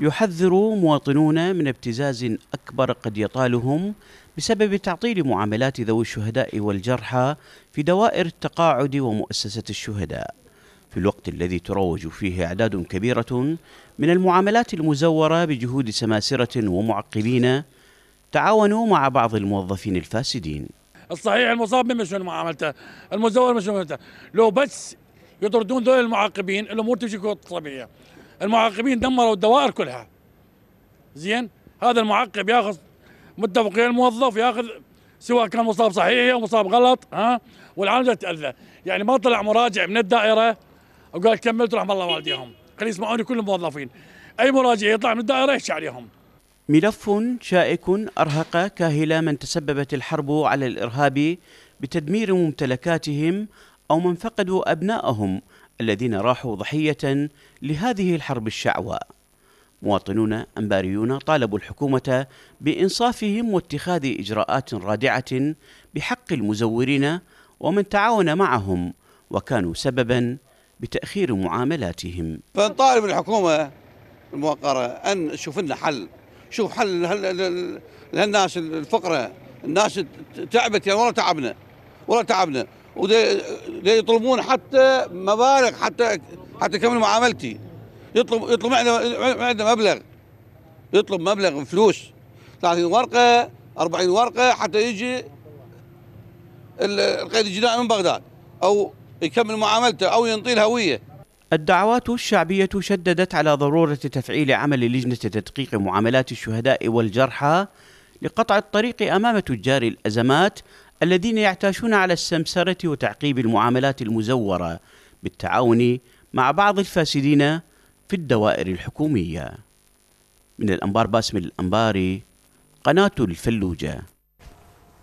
يحذر مواطنون من ابتزاز أكبر قد يطالهم بسبب تعطيل معاملات ذوي الشهداء والجرحى في دوائر التقاعد ومؤسسة الشهداء في الوقت الذي تروج فيه أعداد كبيرة من المعاملات المزورة بجهود سماسرة ومعقبين تعاونوا مع بعض الموظفين الفاسدين الصحيح المصاب مش من معاملته المزور مش من معاملته لو بس يطردون ذوي المعاقبين الامور تمشي طبيعيه المعاقبين دمروا الدوائر كلها زين هذا المعقب ياخذ متفق الموظف ياخذ سواء كان مصاب صحيح او مصاب غلط ها والعالم تاذى يعني ما طلع مراجع من الدائره وقال كملت رحم الله والديهم خلي يسمعوني كل الموظفين اي مراجع يطلع من الدائره يحكي عليهم ملف شائك أرهق كاهل من تسببت الحرب على الإرهاب بتدمير ممتلكاتهم أو من فقدوا أبناءهم الذين راحوا ضحية لهذه الحرب الشعواء مواطنون أنباريون طالبوا الحكومة بإنصافهم واتخاذ إجراءات رادعة بحق المزورين ومن تعاون معهم وكانوا سببا بتأخير معاملاتهم فنطالب الحكومة الموقرة أن تشوف لنا حل شوف حل لهالناس الفقرة الناس تعبت يعني والله تعبنا والله تعبنا ويطلبون حتى مبالغ حتى حتى يكملوا معاملتي يطلب يطلب عندنا عندنا مبلغ يطلب مبلغ فلوس 30 ورقه 40 ورقه حتى يجي القيد الجنائي من بغداد او يكمل معاملته او ينطي الهويه الدعوات الشعبية شددت على ضرورة تفعيل عمل لجنة تدقيق معاملات الشهداء والجرحى لقطع الطريق أمام تجار الأزمات الذين يعتاشون على السمسرة وتعقيب المعاملات المزورة بالتعاون مع بعض الفاسدين في الدوائر الحكومية من الأنبار باسم الأنباري قناة الفلوجة